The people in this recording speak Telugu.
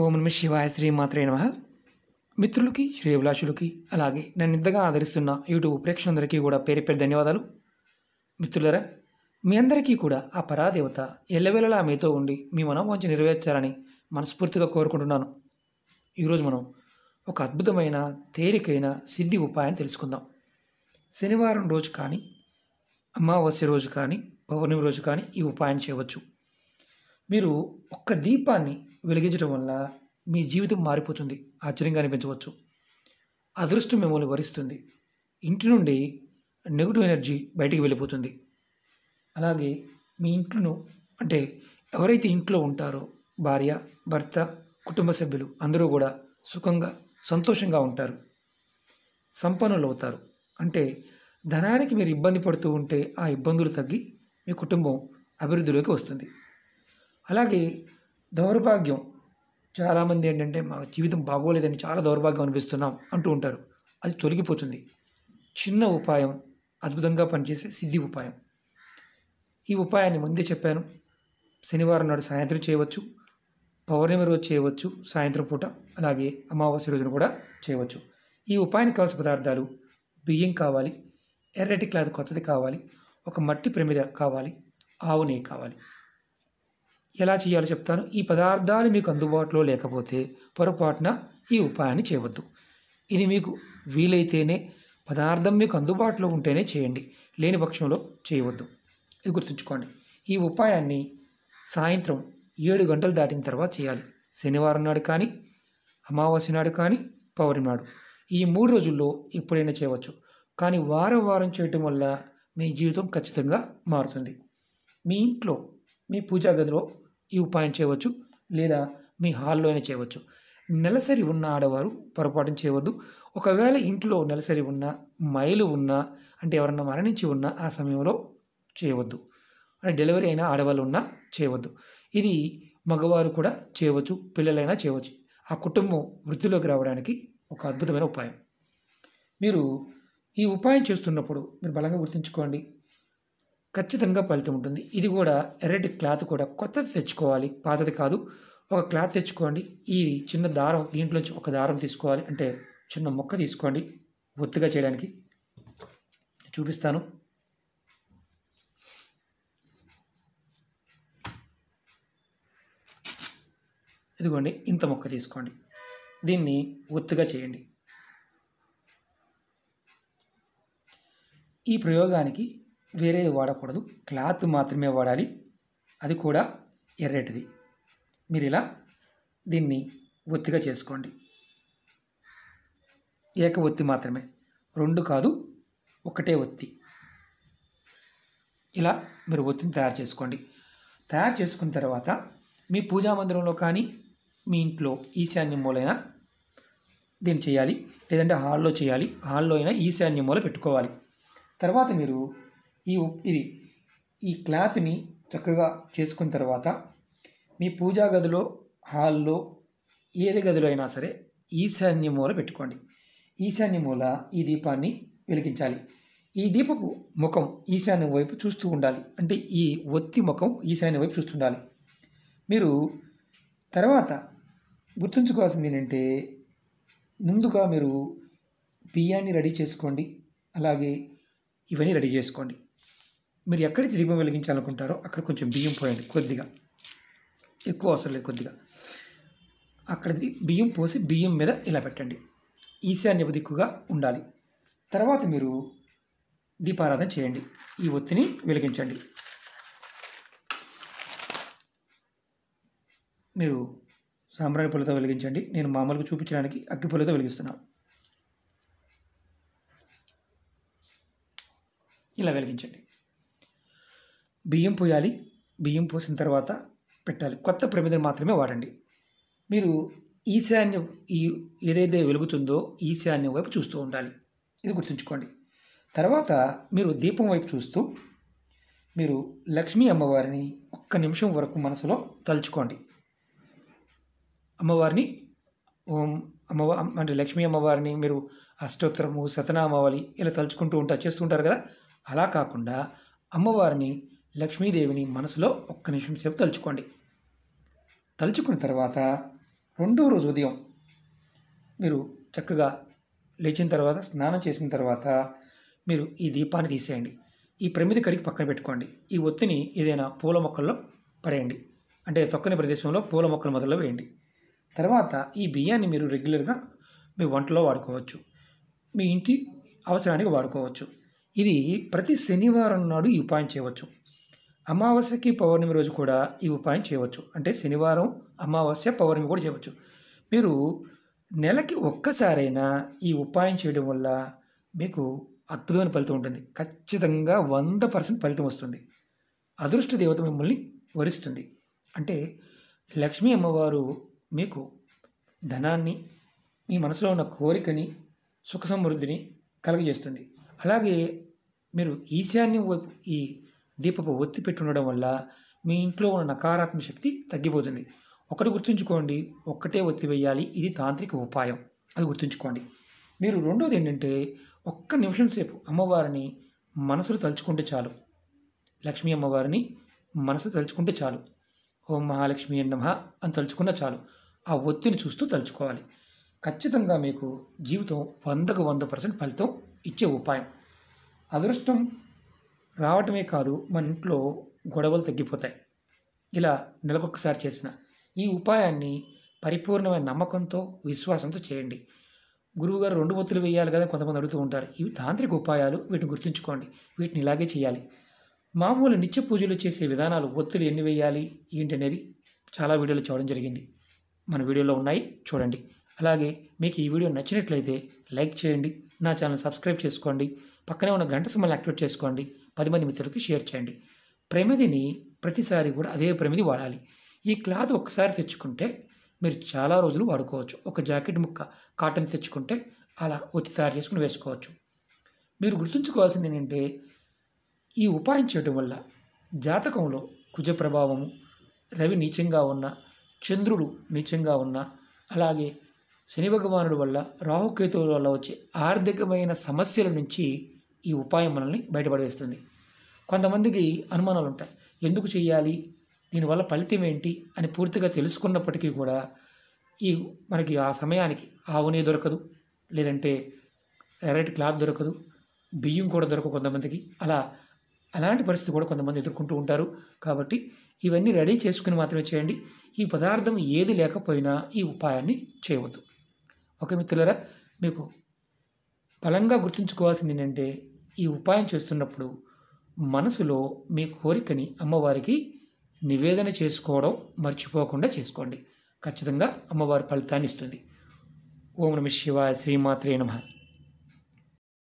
ఓం నమ శివాయ శ్రీమాత్రే నమ మిత్రులకి అభిలాషులకి అలాగే నన్ను ఇంతగా ఆదరిస్తున్న యూట్యూబ్ ప్రేక్షకులందరికీ కూడా పేరు పేరు ధన్యవాదాలు మిత్రులరా మీ అందరికీ కూడా ఆ పరాదేవత ఎల్లవేళలా మీతో ఉండి మీ మనోవాంఛ నెరవేర్చాలని మనస్ఫూర్తిగా కోరుకుంటున్నాను ఈరోజు మనం ఒక అద్భుతమైన తేలికైన సిద్ధి ఉపాయాన్ని తెలుసుకుందాం శనివారం రోజు కానీ అమావాస్య రోజు కానీ పౌర్ణమి రోజు కానీ ఈ ఉపాయం చేయవచ్చు మీరు ఒక్క దీపాన్ని వెలిగించడం వల్ల మీ జీవితం మారిపోతుంది ఆశ్చర్యంగా అనిపించవచ్చు అదృష్టం మిమ్మల్ని వరిస్తుంది ఇంటి నుండి నెగిటివ్ ఎనర్జీ బయటికి వెళ్ళిపోతుంది అలాగే మీ ఇంట్లో అంటే ఎవరైతే ఇంట్లో ఉంటారో భార్య భర్త కుటుంబ సభ్యులు అందరూ కూడా సుఖంగా సంతోషంగా ఉంటారు సంపన్నులు అవుతారు అంటే ధనానికి మీరు ఇబ్బంది పడుతూ ఉంటే ఆ ఇబ్బందులు తగ్గి మీ కుటుంబం అభివృద్ధిలోకి వస్తుంది అలాగే దౌర్భాగ్యం చాలామంది ఏంటంటే మా జీవితం బాగోలేదని చాలా దౌర్భాగ్యం అనిపిస్తున్నాం అంటూ ఉంటారు అది తొలగిపోతుంది చిన్న ఉపాయం అద్భుతంగా పనిచేసే సిద్ధి ఉపాయం ఈ ఉపాయాన్ని ముందే చెప్పాను శనివారం నాడు సాయంత్రం చేయవచ్చు పౌర్ణమి రోజు చేయవచ్చు సాయంత్రం పూట అలాగే అమావాస్య రోజున కూడా చేయవచ్చు ఈ ఉపాయానికి కావాల్సిన పదార్థాలు బియ్యం కావాలి ఎర్రటి క్లాత్ కొత్తది కావాలి ఒక మట్టి ప్రమిద కావాలి ఆవు నెయ్యి కావాలి ఎలా చేయాలో చెప్తాను ఈ పదార్థాలు మీకు అందుబాటులో లేకపోతే పొరపాటున ఈ ఉపాయాన్ని చేయవద్దు ఇది మీకు వీలైతేనే పదార్థం మీకు అందుబాటులో ఉంటేనే చేయండి లేని పక్షంలో చేయవద్దు ఇది గుర్తుంచుకోండి ఈ ఉపాయాన్ని సాయంత్రం ఏడు గంటలు దాటిన తర్వాత చేయాలి శనివారం నాడు కానీ అమావాస్య నాడు కానీ పౌర్ణమి నాడు ఈ మూడు రోజుల్లో ఎప్పుడైనా చేయవచ్చు కానీ వారం వారం చేయటం వల్ల మీ జీవితం ఖచ్చితంగా మారుతుంది మీ ఇంట్లో మీ పూజా గదిలో ఈ ఉపాయం చేయవచ్చు లేదా మీ హాల్లోనే చేయవచ్చు నెలసరి ఉన్న ఆడవారు పొరపాటు చేయవద్దు ఒకవేళ ఇంట్లో నెలసరి ఉన్న మైలు ఉన్నా అంటే ఎవరన్నా మరణించి ఉన్నా ఆ సమయంలో చేయవద్దు అంటే డెలివరీ అయినా ఆడవాళ్ళు ఉన్నా చేయవద్దు ఇది మగవారు కూడా చేయవచ్చు పిల్లలైనా చేయవచ్చు ఆ కుటుంబం వృద్ధిలోకి రావడానికి ఒక అద్భుతమైన ఉపాయం మీరు ఈ ఉపాయం చేస్తున్నప్పుడు మీరు బలంగా గుర్తుంచుకోండి ఖచ్చితంగా ఫలితం ఉంటుంది ఇది కూడా ఎర్రటి క్లాత్ కూడా కొత్తది తెచ్చుకోవాలి పాతది కాదు ఒక క్లాత్ తెచ్చుకోండి ఈ చిన్న దారం దీంట్లోంచి ఒక దారం తీసుకోవాలి అంటే చిన్న మొక్క తీసుకోండి ఒత్తుగా చేయడానికి చూపిస్తాను ఇదిగోండి ఇంత మొక్క తీసుకోండి దీన్ని ఒత్తుగా చేయండి ఈ ప్రయోగానికి వేరేది వాడకూడదు క్లాత్ మాత్రమే వాడాలి అది కూడా ఎర్రటిది మీరు ఇలా దీన్ని ఒత్తిగా చేసుకోండి ఏక ఒత్తి మాత్రమే రెండు కాదు ఒకటే ఒత్తి ఇలా మీరు ఒత్తిని తయారు చేసుకోండి తయారు చేసుకున్న తర్వాత మీ పూజా మందిరంలో కానీ మీ ఇంట్లో ఈశాన్య మూలైనా దీన్ని చేయాలి లేదంటే హాల్లో చేయాలి హాల్లో అయినా ఈశాన్య మూల పెట్టుకోవాలి తర్వాత మీరు ఈ ఇది ఈ క్లాత్ని చక్కగా చేసుకున్న తర్వాత మీ పూజా గదిలో హాల్లో ఏది గదిలో అయినా సరే ఈశాన్య మూల పెట్టుకోండి ఈశాన్య మూల ఈ దీపాన్ని వెలిగించాలి ఈ దీపపు ముఖం ఈశాన్య వైపు చూస్తూ ఉండాలి అంటే ఈ ఒత్తి ముఖం ఈశాన్య వైపు చూస్తుండాలి మీరు తర్వాత గుర్తుంచుకోవాల్సింది ఏంటంటే ముందుగా మీరు బియ్యాన్ని రెడీ చేసుకోండి అలాగే ఇవన్నీ రెడీ చేసుకోండి మీరు ఎక్కడైతే దీపం వెలిగించాలనుకుంటారో అక్కడ కొంచెం బియ్యం పోయండి కొద్దిగా ఎక్కువ అవసరం లేదు కొద్దిగా అక్కడ బియ్యం పోసి బియ్యం మీద ఇలా పెట్టండి ఈశాన్య దిక్కుగా ఉండాలి తర్వాత మీరు దీపారాధన చేయండి ఈ ఒత్తిని వెలిగించండి మీరు సాంబ్రాణి పూలతో వెలిగించండి నేను మామూలుగా చూపించడానికి అగ్గి పూలతో వెలిగిస్తున్నాను ఇలా వెలిగించండి బియ్యం పోయాలి బియ్యం పోసిన తర్వాత పెట్టాలి కొత్త ప్రమిదను మాత్రమే వాడండి మీరు ఈశాన్య ఈ ఏదైతే వెలుగుతుందో ఈశాన్యం వైపు చూస్తూ ఉండాలి ఇది గుర్తుంచుకోండి తర్వాత మీరు దీపం వైపు చూస్తూ మీరు లక్ష్మీ అమ్మవారిని ఒక్క నిమిషం వరకు మనసులో తలుచుకోండి అమ్మవారిని ఓం అమ్మవారి అంటే లక్ష్మీ అమ్మవారిని మీరు అష్టోత్తరము సతనామావళి ఇలా తలుచుకుంటూ ఉంటారు చేస్తుంటారు కదా అలా కాకుండా అమ్మవారిని లక్ష్మీదేవిని మనసులో ఒక్క నిమిషం సేపు తలుచుకోండి తలుచుకున్న తర్వాత రెండో రోజు ఉదయం మీరు చక్కగా లేచిన తర్వాత స్నానం చేసిన తర్వాత మీరు ఈ దీపాన్ని తీసేయండి ఈ ప్రమిది కడిగి పక్కన పెట్టుకోండి ఈ ఒత్తిని ఏదైనా పూల మొక్కల్లో పడేయండి అంటే తొక్కని ప్రదేశంలో పూల మొక్కల మొదలు వేయండి తర్వాత ఈ బియ్యాన్ని మీరు రెగ్యులర్గా మీ వంటలో వాడుకోవచ్చు మీ ఇంటి అవసరానికి వాడుకోవచ్చు ఇది ప్రతి శనివారం నాడు ఈ ఉపాయం చేయవచ్చు అమావాస్యకి పౌర్ణమి రోజు కూడా ఈ ఉపాయం చేయవచ్చు అంటే శనివారం అమావాస్య పౌర్ణమి కూడా చేయవచ్చు మీరు నెలకి ఒక్కసారైనా ఈ ఉపాయం చేయడం వల్ల మీకు అద్భుతమైన ఫలితం ఉంటుంది ఖచ్చితంగా వంద పర్సెంట్ ఫలితం వస్తుంది అదృష్ట దేవత మిమ్మల్ని వరిస్తుంది అంటే లక్ష్మీ అమ్మవారు మీకు ధనాన్ని మీ మనసులో ఉన్న కోరికని సుఖ సమృద్ధిని కలుగజేస్తుంది అలాగే మీరు ఈశాన్యం వైపు ఈ దీపపు ఒత్తి పెట్టుండడం వల్ల మీ ఇంట్లో ఉన్న నకారాత్మక శక్తి తగ్గిపోతుంది ఒకటి గుర్తుంచుకోండి ఒక్కటే ఒత్తి వేయాలి ఇది తాంత్రిక ఉపాయం అది గుర్తుంచుకోండి మీరు రెండోది ఏంటంటే ఒక్క నిమిషం సేపు అమ్మవారిని మనసులు తలుచుకుంటే చాలు లక్ష్మీ అమ్మవారిని మనసు తలుచుకుంటే చాలు ఓం మహాలక్ష్మి నమ అని తలుచుకున్నా చాలు ఆ ఒత్తిని చూస్తూ తలుచుకోవాలి ఖచ్చితంగా మీకు జీవితం వందకు వంద పర్సెంట్ ఫలితం ఇచ్చే ఉపాయం అదృష్టం రావటమే కాదు మన ఇంట్లో గొడవలు తగ్గిపోతాయి ఇలా నెలకొకసారి చేసిన ఈ ఉపాయాన్ని పరిపూర్ణమైన నమ్మకంతో విశ్వాసంతో చేయండి గురువుగారు రెండు ఒత్తులు వేయాలి కదా కొంతమంది అడుగుతూ ఉంటారు ఇవి తాంత్రిక ఉపాయాలు వీటిని గుర్తుంచుకోండి వీటిని ఇలాగే చేయాలి మామూలు నిత్య పూజలు చేసే విధానాలు ఒత్తులు ఎన్ని వేయాలి ఏంటనేది చాలా వీడియోలు చూడడం జరిగింది మన వీడియోలో ఉన్నాయి చూడండి అలాగే మీకు ఈ వీడియో నచ్చినట్లయితే లైక్ చేయండి నా ఛానల్ సబ్స్క్రైబ్ చేసుకోండి పక్కనే ఉన్న గంట సమయాలు యాక్టివేట్ చేసుకోండి పది మంది మిత్రులకి షేర్ చేయండి ప్రమిదిని ప్రతిసారి కూడా అదే ప్రమిది వాడాలి ఈ క్లాత్ ఒక్కసారి తెచ్చుకుంటే మీరు చాలా రోజులు వాడుకోవచ్చు ఒక జాకెట్ ముక్క కాటన్ తెచ్చుకుంటే అలా ఒత్తి తయారు చేసుకుని వేసుకోవచ్చు మీరు గుర్తుంచుకోవాల్సింది ఏంటంటే ఈ ఉపాయం చేయడం వల్ల జాతకంలో కుజ ప్రభావము రవి నీచంగా ఉన్న చంద్రుడు నీచంగా ఉన్న అలాగే శని భగవానుడు వల్ల రాహుకేతువుల వల్ల వచ్చే ఆర్థికమైన సమస్యల నుంచి ఈ ఉపాయం మనల్ని బయటపడేస్తుంది కొంతమందికి అనుమానాలు ఉంటాయి ఎందుకు చేయాలి దీనివల్ల ఫలితం ఏంటి అని పూర్తిగా తెలుసుకున్నప్పటికీ కూడా ఈ మనకి ఆ సమయానికి ఆవునే దొరకదు లేదంటే ఎర్రటి క్లాత్ దొరకదు బియ్యం కూడా దొరకదు కొంతమందికి అలా అలాంటి పరిస్థితి కూడా కొంతమంది ఎదుర్కొంటూ ఉంటారు కాబట్టి ఇవన్నీ రెడీ చేసుకుని మాత్రమే చేయండి ఈ పదార్థం ఏది లేకపోయినా ఈ ఉపాయాన్ని చేయవద్దు ఓకే మిత్రులరా మీకు బలంగా గుర్తుంచుకోవాల్సింది ఏంటంటే ఈ ఉపాయం చేస్తున్నప్పుడు మనసులో మీ కోరికని అమ్మవారికి నివేదన చేసుకోవడం మర్చిపోకుండా చేసుకోండి ఖచ్చితంగా అమ్మవారి ఫలితాన్ని ఇస్తుంది ఓం నమ శివాయ శ్రీమాత్రే నమ